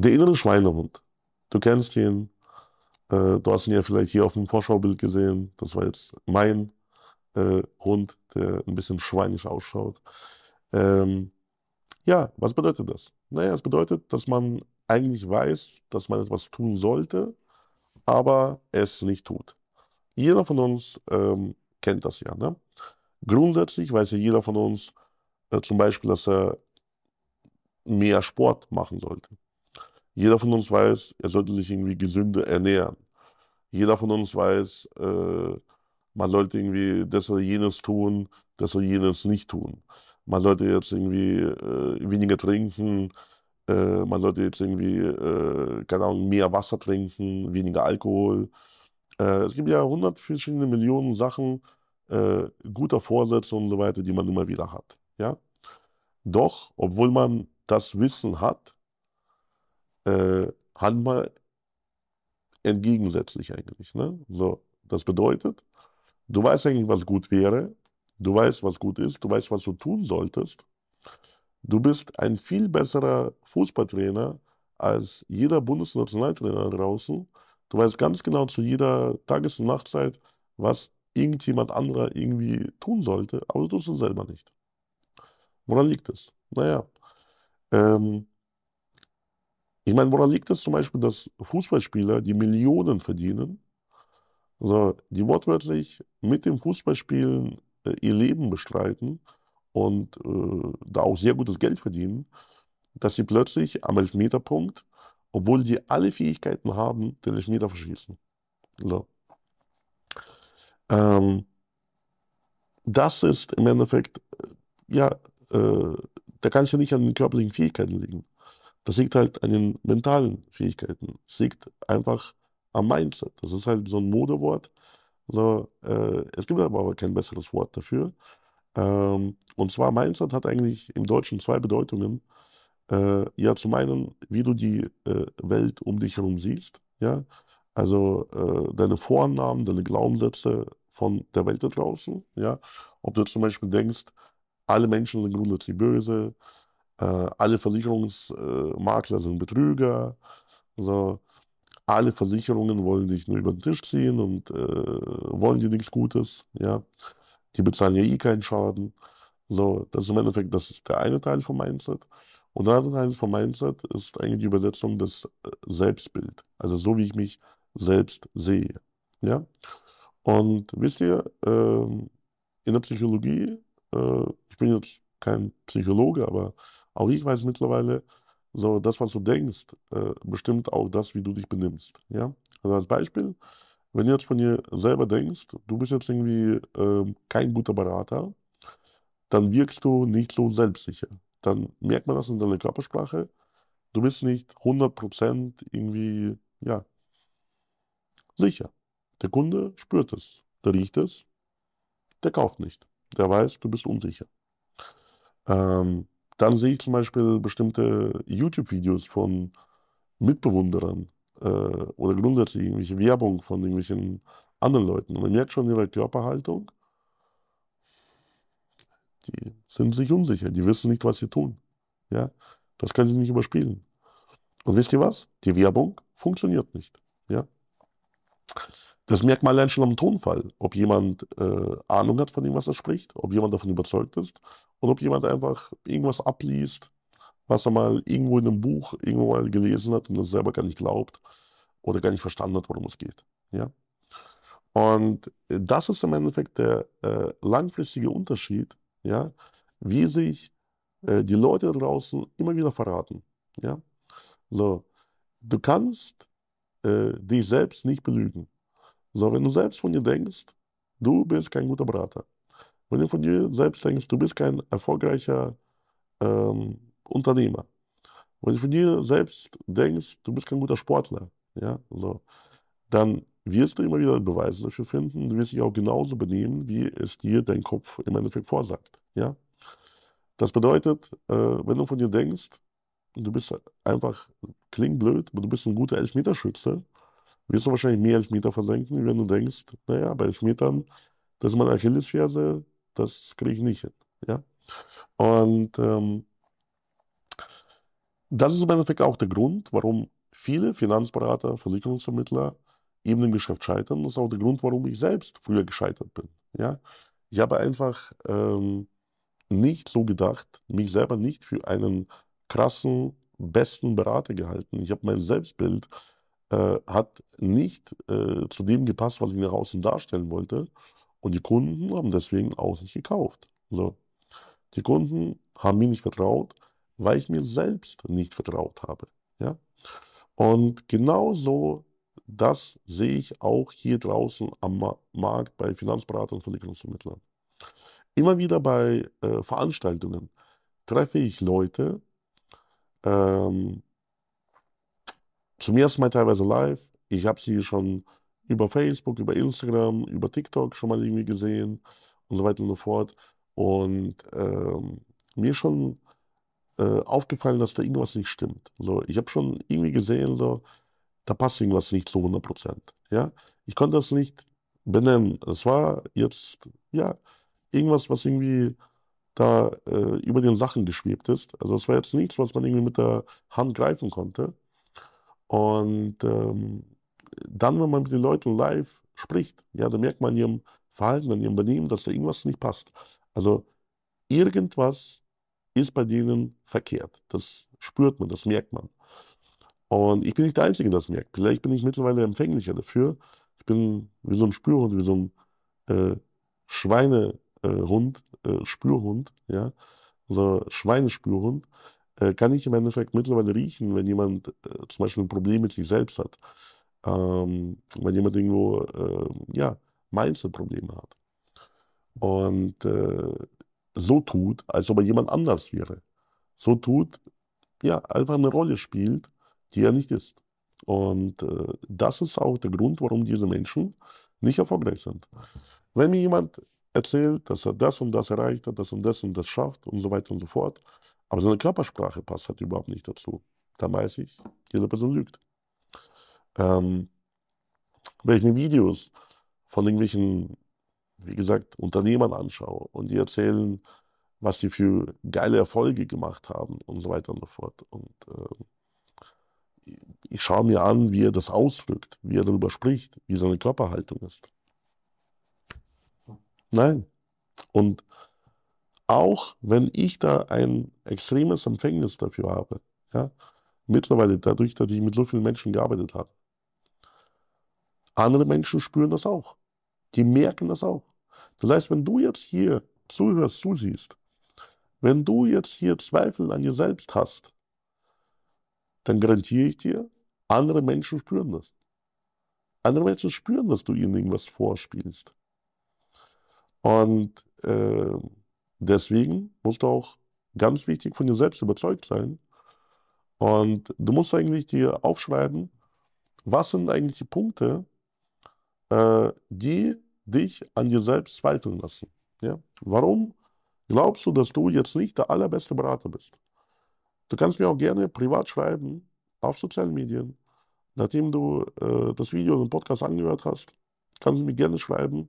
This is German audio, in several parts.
Der innere Schweinehund. Du kennst ihn. Äh, du hast ihn ja vielleicht hier auf dem Vorschaubild gesehen. Das war jetzt mein äh, Hund, der ein bisschen schweinisch ausschaut. Ähm, ja, was bedeutet das? Naja, es bedeutet, dass man eigentlich weiß, dass man etwas tun sollte, aber es nicht tut. Jeder von uns ähm, kennt das ja. Ne? Grundsätzlich weiß ja jeder von uns äh, zum Beispiel, dass er mehr Sport machen sollte. Jeder von uns weiß, er sollte sich irgendwie gesünder ernähren. Jeder von uns weiß, äh, man sollte irgendwie das oder jenes tun, das oder jenes nicht tun. Man sollte jetzt irgendwie äh, weniger trinken, äh, man sollte jetzt irgendwie, äh, keine Ahnung, mehr Wasser trinken, weniger Alkohol. Äh, es gibt ja hundert verschiedene Millionen Sachen, äh, guter Vorsätze und so weiter, die man immer wieder hat. Ja? Doch, obwohl man das Wissen hat, äh, Hanma entgegensätzlich eigentlich. Ne? So, das bedeutet, du weißt eigentlich, was gut wäre, du weißt, was gut ist, du weißt, was du tun solltest. Du bist ein viel besserer Fußballtrainer als jeder Bundesnationaltrainer draußen. Du weißt ganz genau zu jeder Tages- und Nachtzeit, was irgendjemand anderer irgendwie tun sollte, aber du tust es selber nicht. Woran liegt es? Naja, ähm, ich meine, woran liegt es zum Beispiel, dass Fußballspieler, die Millionen verdienen, also die wortwörtlich mit dem Fußballspielen äh, ihr Leben bestreiten und äh, da auch sehr gutes Geld verdienen, dass sie plötzlich am Elfmeterpunkt, obwohl die alle Fähigkeiten haben, den Elfmeter verschießen. So. Ähm, das ist im Endeffekt, äh, ja, äh, da kann es ja nicht an den körperlichen Fähigkeiten liegen. Das liegt halt an den mentalen Fähigkeiten. Es liegt einfach am Mindset. Das ist halt so ein Modewort. Also, äh, es gibt aber kein besseres Wort dafür. Ähm, und zwar Mindset hat eigentlich im Deutschen zwei Bedeutungen. Äh, ja, zum einen, wie du die äh, Welt um dich herum siehst. Ja, also äh, deine Vornamen, deine Glaubenssätze von der Welt da draußen. Ja, ob du zum Beispiel denkst, alle Menschen sind grundsätzlich böse, äh, alle Versicherungsmakler äh, sind Betrüger. So. Alle Versicherungen wollen dich nur über den Tisch ziehen und äh, wollen dir nichts Gutes. Ja. Die bezahlen ja eh keinen Schaden. So, das ist im Endeffekt das ist der eine Teil vom Mindset. Und der andere Teil vom Mindset ist eigentlich die Übersetzung des äh, Selbstbild. Also so, wie ich mich selbst sehe. Ja? Und wisst ihr, ähm, in der Psychologie, ich bin jetzt kein Psychologe, aber auch ich weiß mittlerweile, so das, was du denkst, äh, bestimmt auch das, wie du dich benimmst. Ja? Also als Beispiel, wenn du jetzt von dir selber denkst, du bist jetzt irgendwie ähm, kein guter Berater, dann wirkst du nicht so selbstsicher. Dann merkt man das in deiner Körpersprache. Du bist nicht 100% irgendwie, ja, sicher. Der Kunde spürt es, der riecht es, der kauft nicht. Der weiß, du bist unsicher. Ähm, dann sehe ich zum Beispiel bestimmte YouTube-Videos von Mitbewunderern äh, oder grundsätzlich irgendwelche Werbung von irgendwelchen anderen Leuten. Und man merkt schon ihre Körperhaltung, die sind sich unsicher, die wissen nicht, was sie tun. Ja? Das können sie nicht überspielen. Und wisst ihr was? Die Werbung funktioniert nicht. Ja? Das merkt man allein schon am Tonfall, ob jemand äh, Ahnung hat von dem, was er spricht, ob jemand davon überzeugt ist und ob jemand einfach irgendwas abliest, was er mal irgendwo in einem Buch irgendwo mal gelesen hat und das selber gar nicht glaubt oder gar nicht verstanden hat, worum es geht. Ja? Und das ist im Endeffekt der äh, langfristige Unterschied, ja, wie sich äh, die Leute da draußen immer wieder verraten. Ja? So, du kannst äh, dich selbst nicht belügen. So, wenn du selbst von dir denkst, du bist kein guter Berater. Wenn du von dir selbst denkst, du bist kein erfolgreicher ähm, Unternehmer. Wenn du von dir selbst denkst, du bist kein guter Sportler, ja, so, dann wirst du immer wieder Beweise dafür finden, du wirst dich auch genauso benehmen, wie es dir dein Kopf im Endeffekt vorsagt, ja. Das bedeutet, äh, wenn du von dir denkst, du bist einfach, klingt blöd, aber du bist ein guter Elfmeterschütze, wirst du wahrscheinlich mehr Elfmeter versenken, wenn du denkst, naja, bei Elfmetern, das ist meine Achillesferse, das kriege ich nicht hin. Ja? Und ähm, das ist im Endeffekt auch der Grund, warum viele Finanzberater, Versicherungsvermittler eben im Geschäft scheitern. Das ist auch der Grund, warum ich selbst früher gescheitert bin. Ja? Ich habe einfach ähm, nicht so gedacht, mich selber nicht für einen krassen, besten Berater gehalten. Ich habe mein Selbstbild äh, hat nicht äh, zu dem gepasst, was ich nach außen darstellen wollte. Und die Kunden haben deswegen auch nicht gekauft. So. Die Kunden haben mir nicht vertraut, weil ich mir selbst nicht vertraut habe. Ja? Und genauso das sehe ich auch hier draußen am Markt bei Finanzberatern und Versicherungsvermittlern. Immer wieder bei äh, Veranstaltungen treffe ich Leute, ähm, zum ersten Mal teilweise live. Ich habe sie schon über Facebook, über Instagram, über TikTok schon mal irgendwie gesehen und so weiter und so fort. Und ähm, mir schon äh, aufgefallen, dass da irgendwas nicht stimmt. So, ich habe schon irgendwie gesehen, so, da passt irgendwas nicht zu 100 Prozent. Ja? Ich konnte das nicht benennen. Es war jetzt, ja, irgendwas, was irgendwie da äh, über den Sachen geschwebt ist. Also es war jetzt nichts, was man irgendwie mit der Hand greifen konnte. Und ähm, dann, wenn man mit den Leuten live spricht, ja, dann merkt man in ihrem Verhalten, an ihrem Benehmen, dass da irgendwas nicht passt. Also irgendwas ist bei denen verkehrt. Das spürt man, das merkt man. Und ich bin nicht der Einzige, der das merkt. Vielleicht bin ich mittlerweile empfänglicher dafür. Ich bin wie so ein Spürhund, wie so ein äh, Schweinehund, äh, äh, Spürhund, ja, also Schweinespürhund, äh, kann ich im Endeffekt mittlerweile riechen, wenn jemand äh, zum Beispiel ein Problem mit sich selbst hat ähm, wenn jemand irgendwo äh, ja, Mindset-Probleme hat und äh, so tut, als ob er jemand anders wäre. So tut, ja, einfach eine Rolle spielt, die er nicht ist. Und äh, das ist auch der Grund, warum diese Menschen nicht erfolgreich sind. Wenn mir jemand erzählt, dass er das und das erreicht hat, das und das und das schafft und so weiter und so fort, aber seine Körpersprache passt halt überhaupt nicht dazu, dann weiß ich, diese Person lügt ähm, welchen Videos von irgendwelchen, wie gesagt, Unternehmern anschaue und die erzählen, was sie für geile Erfolge gemacht haben und so weiter und so fort. Und äh, ich schaue mir an, wie er das ausdrückt, wie er darüber spricht, wie seine Körperhaltung ist. Nein. Und auch wenn ich da ein extremes Empfängnis dafür habe, ja, mittlerweile dadurch, dass ich mit so vielen Menschen gearbeitet habe, andere Menschen spüren das auch. Die merken das auch. Das heißt, wenn du jetzt hier zuhörst, zusiehst, wenn du jetzt hier Zweifel an dir selbst hast, dann garantiere ich dir, andere Menschen spüren das. Andere Menschen spüren, dass du ihnen irgendwas vorspielst. Und äh, deswegen musst du auch ganz wichtig von dir selbst überzeugt sein. Und du musst eigentlich dir aufschreiben, was sind eigentlich die Punkte, äh, die dich an dir selbst zweifeln lassen. Ja? Warum glaubst du, dass du jetzt nicht der allerbeste Berater bist? Du kannst mir auch gerne privat schreiben auf sozialen Medien. Nachdem du äh, das Video und den Podcast angehört hast, kannst du mir gerne schreiben,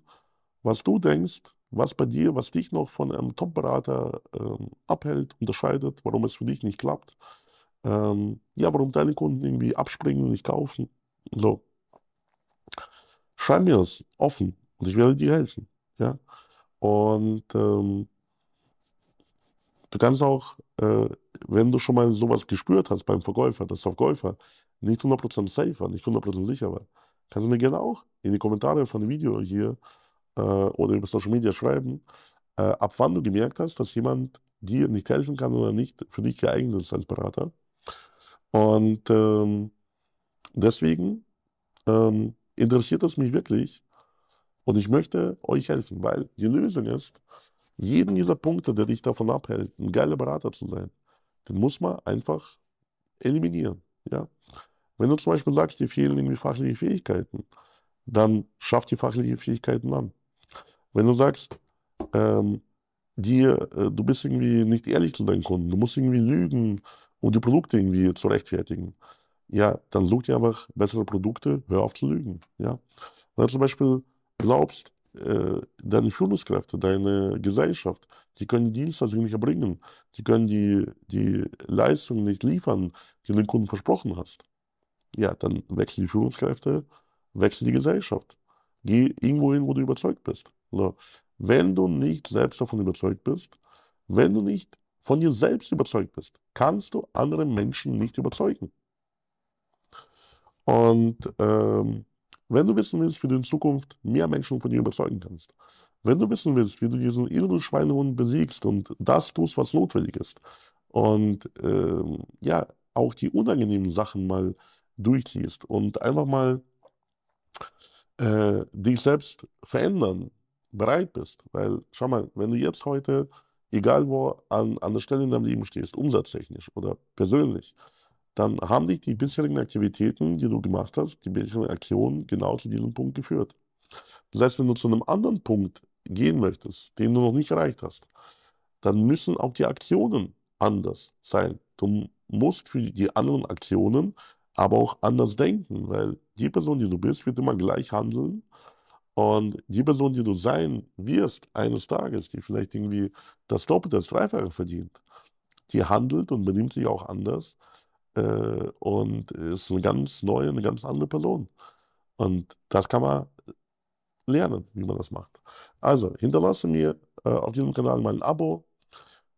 was du denkst, was bei dir, was dich noch von einem Top-Berater ähm, abhält, unterscheidet, warum es für dich nicht klappt. Ähm, ja, warum deine Kunden irgendwie abspringen und nicht kaufen. So schreib mir das offen und ich werde dir helfen. Ja? Und ähm, du kannst auch, äh, wenn du schon mal sowas gespürt hast beim Verkäufer, dass der Verkäufer nicht 100% safe war, nicht 100% sicher war, kannst du mir gerne auch in die Kommentare von dem Video hier äh, oder über Social Media schreiben, äh, ab wann du gemerkt hast, dass jemand dir nicht helfen kann oder nicht für dich geeignet ist als Berater. Und ähm, deswegen ähm, interessiert das mich wirklich. Und ich möchte euch helfen, weil die Lösung ist, jeden dieser Punkte, der dich davon abhält, ein geiler Berater zu sein, den muss man einfach eliminieren. Ja? Wenn du zum Beispiel sagst, dir fehlen irgendwie fachliche Fähigkeiten, dann schaff die fachlichen Fähigkeiten an. Wenn du sagst, ähm, dir, äh, du bist irgendwie nicht ehrlich zu deinen Kunden, du musst irgendwie lügen, um die Produkte irgendwie zu rechtfertigen, ja, dann such dir einfach bessere Produkte, hör auf zu lügen. Ja? Wenn du zum Beispiel glaubst, äh, deine Führungskräfte, deine Gesellschaft, die können die Dienstleistung nicht erbringen, die können die, die Leistung nicht liefern, die du den Kunden versprochen hast, ja, dann wechsel die Führungskräfte, wechsel die Gesellschaft. Geh irgendwo hin, wo du überzeugt bist. So. Wenn du nicht selbst davon überzeugt bist, wenn du nicht von dir selbst überzeugt bist, kannst du andere Menschen nicht überzeugen. Und ähm, wenn du wissen willst, wie du in Zukunft mehr Menschen von dir überzeugen kannst, wenn du wissen willst, wie du diesen inneren Schweinehund besiegst und das tust, was notwendig ist, und ähm, ja, auch die unangenehmen Sachen mal durchziehst und einfach mal äh, dich selbst verändern, bereit bist. Weil, schau mal, wenn du jetzt heute, egal wo, an, an der Stelle in deinem Leben stehst, umsatztechnisch oder persönlich, dann haben dich die bisherigen Aktivitäten, die du gemacht hast, die bisherigen Aktionen genau zu diesem Punkt geführt. Das heißt, wenn du zu einem anderen Punkt gehen möchtest, den du noch nicht erreicht hast, dann müssen auch die Aktionen anders sein. Du musst für die anderen Aktionen aber auch anders denken, weil die Person, die du bist, wird immer gleich handeln. Und die Person, die du sein wirst eines Tages, die vielleicht irgendwie das Doppelte, das Dreifache verdient, die handelt und benimmt sich auch anders äh, und ist eine ganz neue, eine ganz andere Person. Und das kann man lernen, wie man das macht. Also hinterlasse mir äh, auf diesem Kanal mal ein Abo,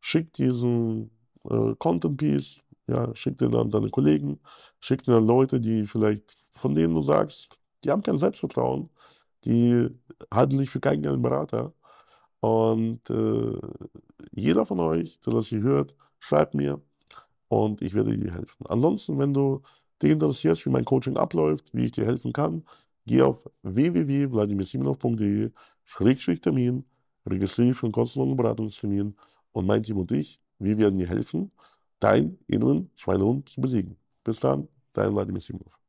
schick diesen äh, Content Piece, ja, schick den an deine Kollegen, schick den an Leute, die vielleicht, von denen du sagst, die haben kein Selbstvertrauen, die halten sich für keinen Berater. Und äh, jeder von euch, der das hier hört, schreibt mir, und ich werde dir helfen. Ansonsten, wenn du dich interessierst, wie mein Coaching abläuft, wie ich dir helfen kann, geh auf www.vladimirsiminov.de-termin, registriere dich für einen kostenlosen Beratungstermin und mein Team und ich, wir werden dir helfen, deinen inneren Schweinehund zu besiegen. Bis dann, dein Vladimir Simonov.